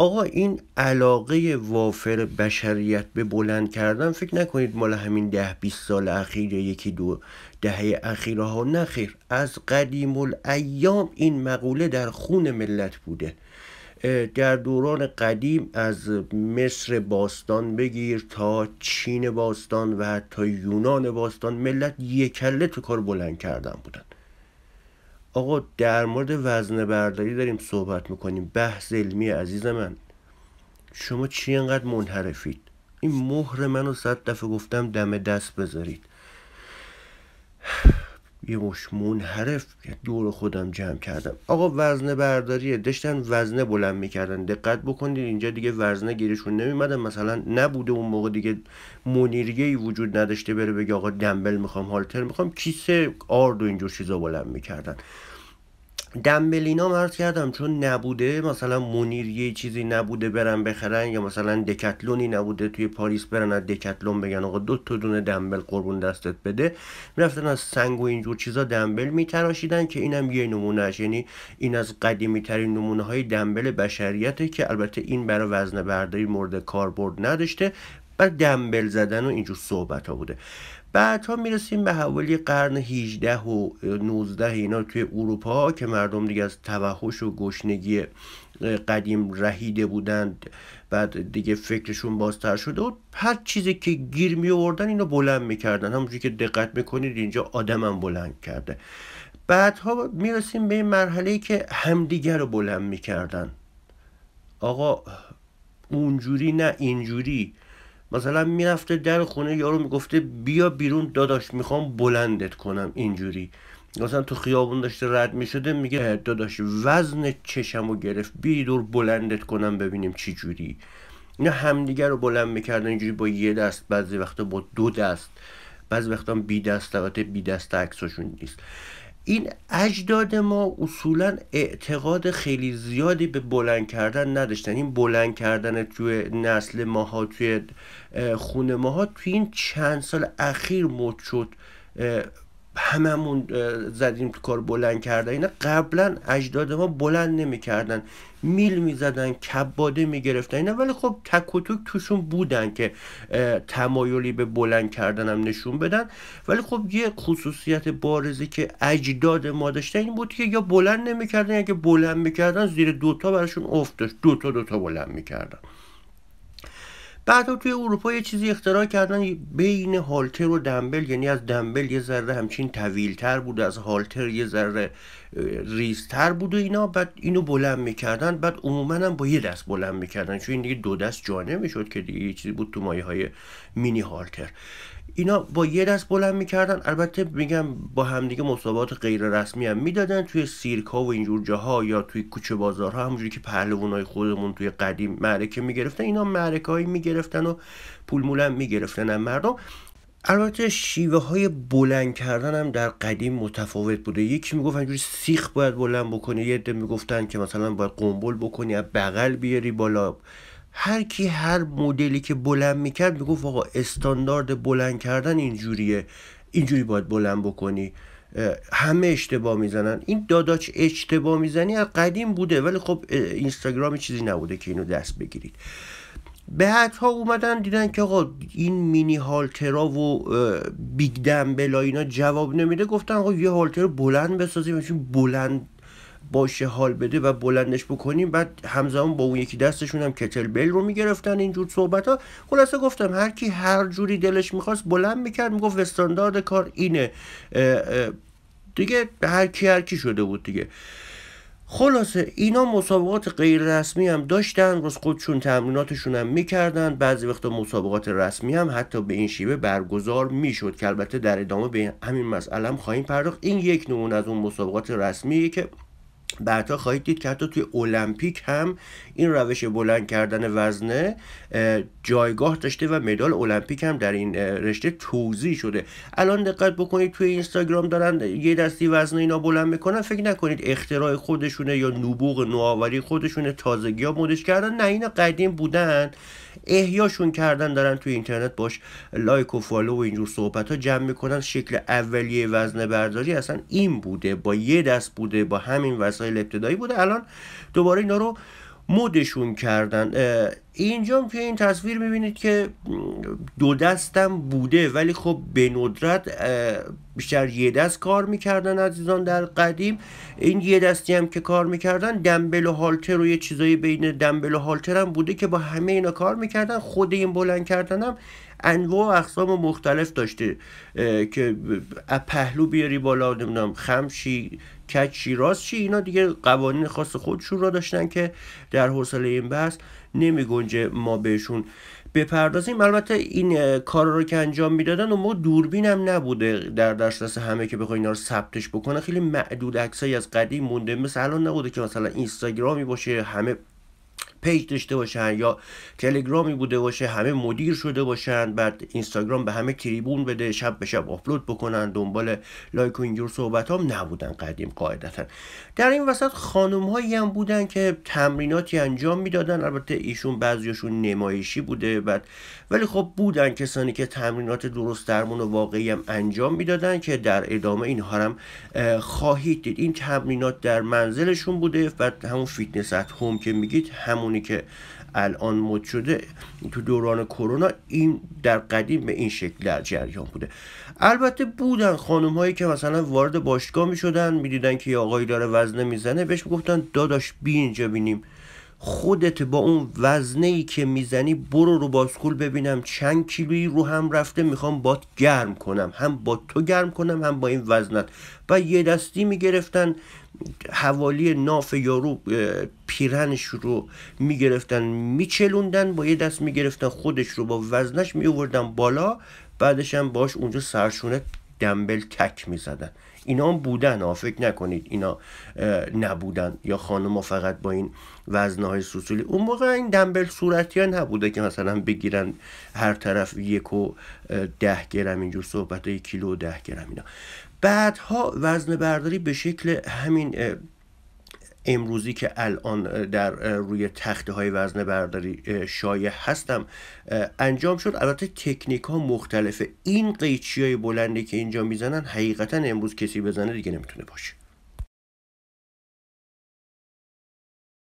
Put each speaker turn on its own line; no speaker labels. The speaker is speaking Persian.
آقا این علاقه وافر بشریت به بلند کردن فکر نکنید مال همین ده 20 سال اخیر یکی دو دهه اخیره ها نخیر از قدیم الایام این مقوله در خون ملت بوده در دوران قدیم از مصر باستان بگیر تا چین باستان و حتی یونان باستان ملت یک تو کار بلند کردن بودن آقا در مورد وزن برداری داریم صحبت میکنیم بحث علمی عزیز من شما چی انقدر منحرفید این مهر منو صد دفعه گفتم دم دست بذارید یه مش منحرف که دور خودم جمع کردم آقا وزنه برداریه داشتن وزنه بلند میکردن دقت بکنید اینجا دیگه وزنه گیرشون نمیمدن مثلا نبوده اون موقع دیگه منیریه ای وجود نداشته بره بگه آقا دنبل میخوام هالتر میخوام کیسه آرد و اینجور چیزا بلند میکردن دمبلینا مرز کردم چون نبوده مثلا مونیر یه چیزی نبوده برن بخرن یا مثلا دکتلونی نبوده توی پاریس برن از دکتلون بگن آقا دو تا دونه دمبل قربون دستت بده میرفتن از سنگ و اینجور چیزا دمبل میتراشیدن که اینم یه نمونه یعنی این از قدیمی ترین نمونه های دمبل بشریته که البته این برای وزن برداری مورد کاربرد نداشته بر دمبل زدن و اینجور صحبت ها بوده بعد بعدها میرسیم به حوالی قرن 18 و 19 اینا توی اروپا که مردم دیگه از توحش و گشنگی قدیم رهیده بودند بعد دیگه فکرشون بازتر شده و هر چیزی که گیر می آوردن اینو بلند میکردن همونجوری که دقت میکنید اینجا آدمم بلند کرده بعدها میرسیم به این مرحله که همدیگر رو بلند میکردن آقا اونجوری نه اینجوری مثلا میرفته در خونه یارو میگفته بیا بیرون داداش میخوام بلندت کنم اینجوری مثلا تو خیابون داشته رد میشده میگه داداش وزن چشمو گرفت بی دور بلندت کنم ببینیم چی جوری اینا همدیگر رو بلند میکردن اینجوری با یه دست بعضی وقتا با دو دست بعضی وقتا بی دست البته بی دست عکسشون نیست این اجداد ما اصولا اعتقاد خیلی زیادی به بلند کردن نداشتن این بلند کردن توی نسل ماها توی خونه ماها توی این چند سال اخیر مد شد هممون زدیم تو کار بلند کرده اینا قبلا اجداد ما بلند نمیکردن میل میزدن کباده میگرفتن اینا ولی خب تک و توک توشون بودن که تمایلی به بلند کردن هم نشون بدن ولی خب یه خصوصیت بارزی که اجداد ما داشتن این بود که یا بلند نمیکردن یا که بلند میکردن زیر دوتا براشون افت داشت دوتا دوتا بلند میکردن بعدا توی اروپا یه چیزی اختراع کردن بین هالتر و دنبل یعنی از دنبل یه ذره همچین طویلتر بود از هالتر یه ذره ریزتر بود و اینا بعد اینو بلند میکردن بعد عموما با یه دست بلند میکردن چون این دیگه دو دست جانه میشد که دیگه یه چیزی بود تو مایه های مینی هالتر اینا با یه دست بلند میکردن البته میگم با همدیگه مسابقات غیر رسمی هم میدادن توی ها و اینجور جاها یا توی کوچه بازارها همونجوری که های خودمون توی قدیم معرکه میگرفتن اینا معرکه هایی میگرفتن و پول مولم میگرفتن مردم البته شیوه های بلند کردن هم در قدیم متفاوت بوده یکی میگفت اینجوری سیخ باید بلند بکنی یه عده میگفتن که مثلا باید قنبل بکنی از بغل بیاری بالا هر کی هر مدلی که بلند میکرد میگفت آقا استاندارد بلند کردن اینجوریه اینجوری باید بلند بکنی همه اشتباه میزنن این داداچ اشتباه میزنی از قدیم بوده ولی خب اینستاگرام چیزی نبوده که اینو دست بگیرید به ها اومدن دیدن که آقا این مینی هالترا و بیگ دمبل اینا جواب نمیده گفتن آقا یه هالتر بلند بسازیم چون بلند باشه حال بده و بلندش بکنیم بعد همزمان با اون یکی دستشون هم کتل بیل رو میگرفتن اینجور صحبت ها خلاصه گفتم هر کی هر جوری دلش میخواست بلند میکرد میگفت استاندارد کار اینه دیگه هر کی هر کی شده بود دیگه خلاصه اینا مسابقات غیر رسمی هم داشتن روز خودشون تمریناتشون هم میکردن بعضی وقتا مسابقات رسمی هم حتی به این شیوه برگزار میشد که البته در ادامه به همین مسئله هم خواهیم پرداخت این یک نمونه از اون مسابقات رسمیه که بعدها خواهید دید که حتی توی المپیک هم این روش بلند کردن وزنه جایگاه داشته و مدال المپیک هم در این رشته توضیح شده الان دقت بکنید توی اینستاگرام دارن یه دستی وزن اینا بلند میکنن فکر نکنید اختراع خودشونه یا نبوغ نوآوری خودشونه تازگی ها مدش کردن نه اینا قدیم بودن احیاشون کردن دارن توی اینترنت باش لایک و فالو و اینجور صحبت ها جمع میکنن شکل اولیه وزنه برداری اصلا این بوده با یه دست بوده با همین وسایل ابتدایی بوده الان دوباره اینا رو مدشون کردن اینجا که این تصویر میبینید که دو دستم بوده ولی خب به ندرت بیشتر یه دست کار میکردن عزیزان در قدیم این یه دستی هم که کار میکردن دمبل و هالتر و یه چیزایی بین دمبل و هالتر هم بوده که با همه اینا کار میکردن خود این بلند کردن هم انواع و اقسام مختلف داشته که پهلو بیاری بالا نمیدونم خمشی کچی چی اینا دیگه قوانین خاص خودشون را داشتن که در حوصله این بحث نمی گنجه ما بهشون بپردازیم البته این کار رو که انجام میدادن و ما دوربین هم نبوده در دسترس همه که بخوای اینا رو ثبتش بکنه خیلی معدود عکسایی از قدیم مونده مثل الان نبوده که مثلا اینستاگرامی باشه همه پیج داشته باشن یا تلگرامی بوده باشه همه مدیر شده باشن بعد اینستاگرام به همه تریبون بده شب به شب آپلود بکنن دنبال لایک و اینجور صحبت هم نبودن قدیم قاعدتا در این وسط خانم هایی هم بودن که تمریناتی انجام میدادن البته ایشون بعضیشون نمایشی بوده بعد ولی خب بودن کسانی که تمرینات درست درمون و واقعی هم انجام میدادن که در ادامه اینها هم خواهید دید این تمرینات در منزلشون بوده و همون فیتنس ات که میگید همون که الان مد شده تو دوران کرونا این در قدیم به این شکل در جریان بوده البته بودن خانم هایی که مثلا وارد باشگاه می شدن می دیدن که یه آقایی داره وزنه میزنه بهش میگفتن داداش بی اینجا بینیم خودت با اون وزنه ای که میزنی برو رو باسکول ببینم چند کیلویی رو هم رفته میخوام باد گرم کنم هم با تو گرم کنم هم با این وزنت و یه دستی میگرفتن حوالی ناف یارو پیرنش رو میگرفتن میچلوندن با یه دست میگرفتن خودش رو با وزنش میووردن بالا بعدش هم باش اونجا سرشونه دنبل تک میزدن اینا هم بودن ها فکر نکنید اینا نبودن یا خانم فقط با این وزنه های سوسولی اون موقع این دنبل صورتی ها نبوده که مثلا بگیرن هر طرف یک و ده گرم اینجور صحبت های کیلو و ده گرم اینا بعدها وزن برداری به شکل همین امروزی که الان در روی تخته های وزن برداری شایع هستم انجام شد البته تکنیک ها مختلفه این قیچی های بلندی که اینجا میزنن حقیقتا امروز کسی بزنه دیگه نمیتونه باشه